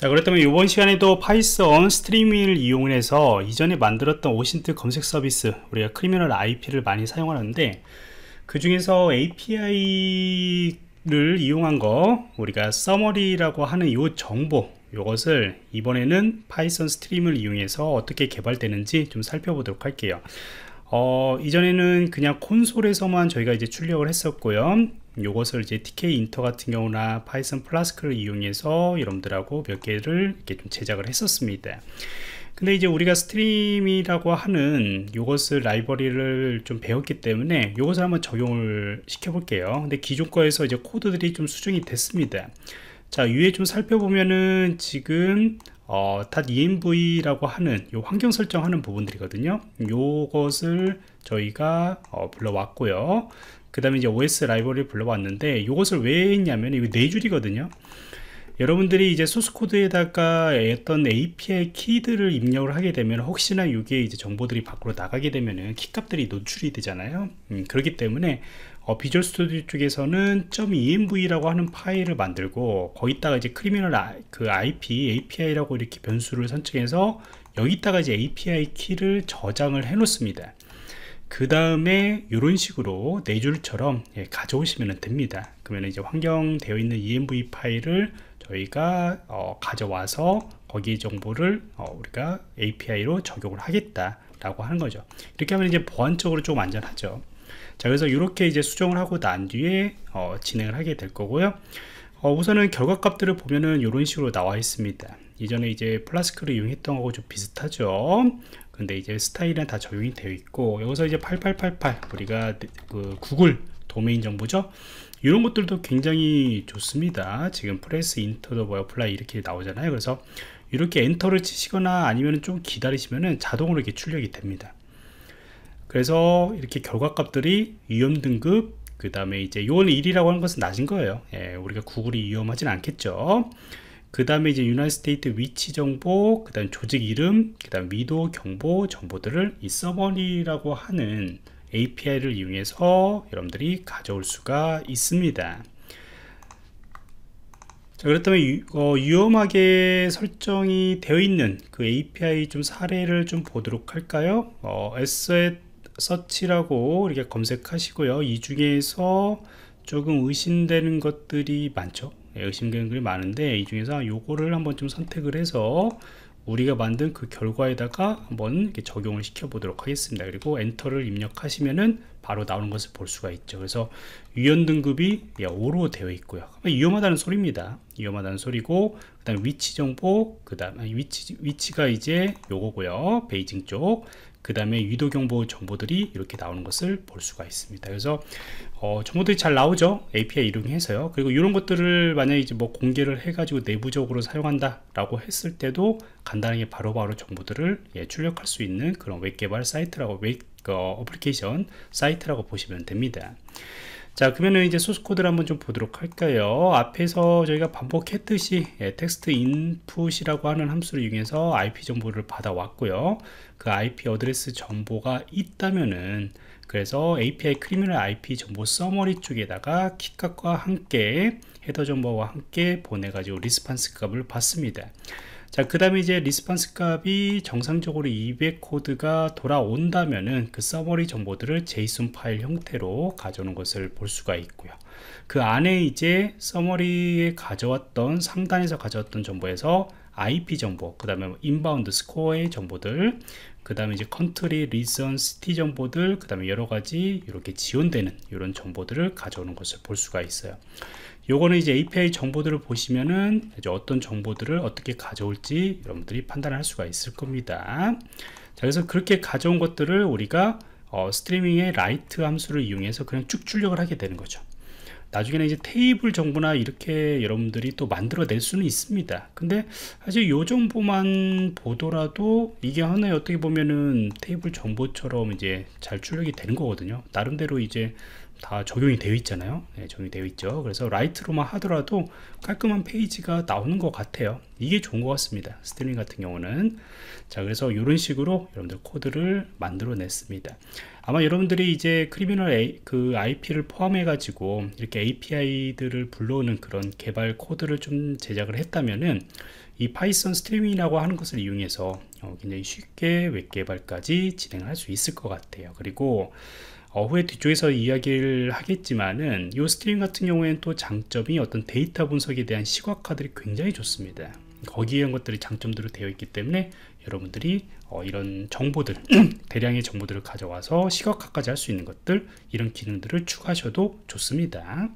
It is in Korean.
자 그렇다면 이번 시간에도 파이썬 스트리밍을 이용해서 이전에 만들었던 오신트 검색 서비스 우리가 크리미널 IP를 많이 사용하는데 그 중에서 API를 이용한 거 우리가 서머리라고 하는 이 정보 이것을 이번에는 파이썬 스트림을 이용해서 어떻게 개발되는지 좀 살펴보도록 할게요 어, 이전에는 그냥 콘솔에서만 저희가 이제 출력을 했었고요 요것을 이제 TK 인터 같은 경우나 파이썬 플라스크를 이용해서 여러분들하고 몇 개를 이렇게 좀 제작을 했었습니다. 근데 이제 우리가 스트림이라고 하는 요것을 라이버리를 좀 배웠기 때문에 요것을 한번 적용을 시켜 볼게요. 근데 기존 거에서 이제 코드들이 좀 수정이 됐습니다. 자 위에 좀 살펴보면은 지금 어, 탓 EMV라고 하는 요 환경 설정하는 부분들이거든요. 요것을 저희가 어, 불러왔고요. 그 다음에 이제 OS 라이브러리 불러왔는데 요것을 왜 했냐면 이거 네 줄이거든요. 여러분들이 이제 소스 코드에다가 어떤 API 키들을 입력을 하게 되면 혹시나 이게 이제 정보들이 밖으로 나가게 되면은 키 값들이 노출이 되잖아요. 음, 그렇기 때문에 어, 비주얼 스튜디오 쪽에서는 .env라고 하는 파일을 만들고 거기다가 이제 크리미널 아, 그 IP API라고 이렇게 변수를 선정해서 여기다가 이제 API 키를 저장을 해 놓습니다. 그 다음에 이런 식으로 내 줄처럼 예, 가져오시면 됩니다. 그러면 이제 환경되어 있는 env 파일을 저희가 어, 가져와서 거기 정보를 어, 우리가 API로 적용을 하겠다라고 하는 거죠. 이렇게 하면 이제 보안적으로 좀 안전하죠. 자 그래서 이렇게 이제 수정을 하고 난 뒤에 어, 진행을 하게 될 거고요 어, 우선은 결과값들을 보면은 이런 식으로 나와 있습니다 이전에 이제 플라스크를 이용했던 거하고 좀 비슷하죠 근데 이제 스타일은 다 적용이 되어 있고 여기서 이제 8888 우리가 그 구글 도메인 정보죠 이런 것들도 굉장히 좋습니다 지금 프레스 인터도 뭐 어플라이 이렇게 나오잖아요 그래서 이렇게 엔터를 치시거나 아니면 좀 기다리시면은 자동으로 이렇게 출력이 됩니다 그래서 이렇게 결과값들이 위험 등급 그 다음에 이제 요원 1이라고 하는 것은 낮은 거예요 예, 우리가 구글이 위험하진 않겠죠 그 다음에 이제 유나이스테이트 위치 정보 그 다음 조직 이름 그 다음 위도 경보 정보들을 이서머리라고 하는 API를 이용해서 여러분들이 가져올 수가 있습니다 자 그렇다면 유, 어, 위험하게 설정이 되어 있는 그 API 좀 사례를 좀 보도록 할까요 어, asset 서치라고 이렇게 검색하시고요. 이 중에서 조금 의심되는 것들이 많죠. 예, 의심되는 것들이 많은데 이 중에서 요거를 한번 좀 선택을 해서 우리가 만든 그 결과에다가 한번 적용을 시켜 보도록 하겠습니다. 그리고 엔터를 입력하시면은 바로 나오는 것을 볼 수가 있죠 그래서 위험 등급이 5로 예, 되어 있고요 그러니까 위험하다는 소리입니다 위험하다는 소리고 그 다음 에 위치 정보 그 다음 위치, 위치가 이제 요거고요 베이징 쪽그 다음에 위도경보 정보들이 이렇게 나오는 것을 볼 수가 있습니다 그래서 어, 정보들이 잘 나오죠 API 이용해서요 그리고 이런 것들을 만약에 이제 뭐 공개를 해가지고 내부적으로 사용한다 라고 했을 때도 간단하게 바로바로 바로 정보들을 예, 출력할 수 있는 그런 웹 개발 사이트라고 웹그 어플리케이션 사이트라고 보시면 됩니다. 자그러면 이제 소스 코드를 한번 좀 보도록 할까요 앞에서 저희가 반복했듯이 예, 텍스트 인풋이라고 하는 함수를 이용해서 IP 정보를 받아왔고요 그 IP 어드레스 정보가 있다면은 그래서 API 크리미널 IP 정보 서머리 쪽에다가 키값과 함께 헤더 정보와 함께 보내가지고 리스판스 값을 받습니다 자, 그 다음에 이제 리스판스 값이 정상적으로 200 코드가 돌아온다면은 그 서머리 정보들을 JSON 파일 형태로 가져오는 것을 볼 수가 있고요. 그 안에 이제 서머리에 가져왔던 상단에서 가져왔던 정보에서 IP 정보, 그 다음에 뭐 인바운드 스코어의 정보들, 그 다음에 이제 컨트리, 리선, 시티 정보들, 그 다음에 여러 가지 이렇게 지원되는 이런 정보들을 가져오는 것을 볼 수가 있어요. 요거는 이제 API 정보들을 보시면은 이제 어떤 정보들을 어떻게 가져올지 여러분들이 판단할 수가 있을 겁니다. 자, 그래서 그렇게 가져온 것들을 우리가 어, 스트리밍의 라이트 함수를 이용해서 그냥 쭉 출력을 하게 되는 거죠. 나중에는 이제 테이블 정보나 이렇게 여러분들이 또 만들어낼 수는 있습니다. 근데 사실 이 정보만 보더라도 이게 하나의 어떻게 보면은 테이블 정보처럼 이제 잘 출력이 되는 거거든요. 나름대로 이제 다 적용이 되어 있잖아요 네, 적용이 되어 있죠 그래서 라이트로만 하더라도 깔끔한 페이지가 나오는 것 같아요 이게 좋은 것 같습니다 스트리 같은 경우는 자 그래서 이런 식으로 여러분들 코드를 만들어 냈습니다 아마 여러분들이 이제 크리미널 A, 그 IP를 포함해 가지고 이렇게 API들을 불러오는 그런 개발 코드를 좀 제작을 했다면은 이 파이썬 스트리밍이라고 하는 것을 이용해서 어, 굉장히 쉽게 웹 개발까지 진행할 수 있을 것 같아요 그리고 어후에 뒤쪽에서 이야기를 하겠지만은 이 스트림 같은 경우에는 또 장점이 어떤 데이터 분석에 대한 시각화들이 굉장히 좋습니다. 거기에 한 것들이 장점들로 되어 있기 때문에 여러분들이 어 이런 정보들 대량의 정보들을 가져와서 시각화까지 할 수 있는 것들 이런 기능들을 추가하셔도 좋습니다.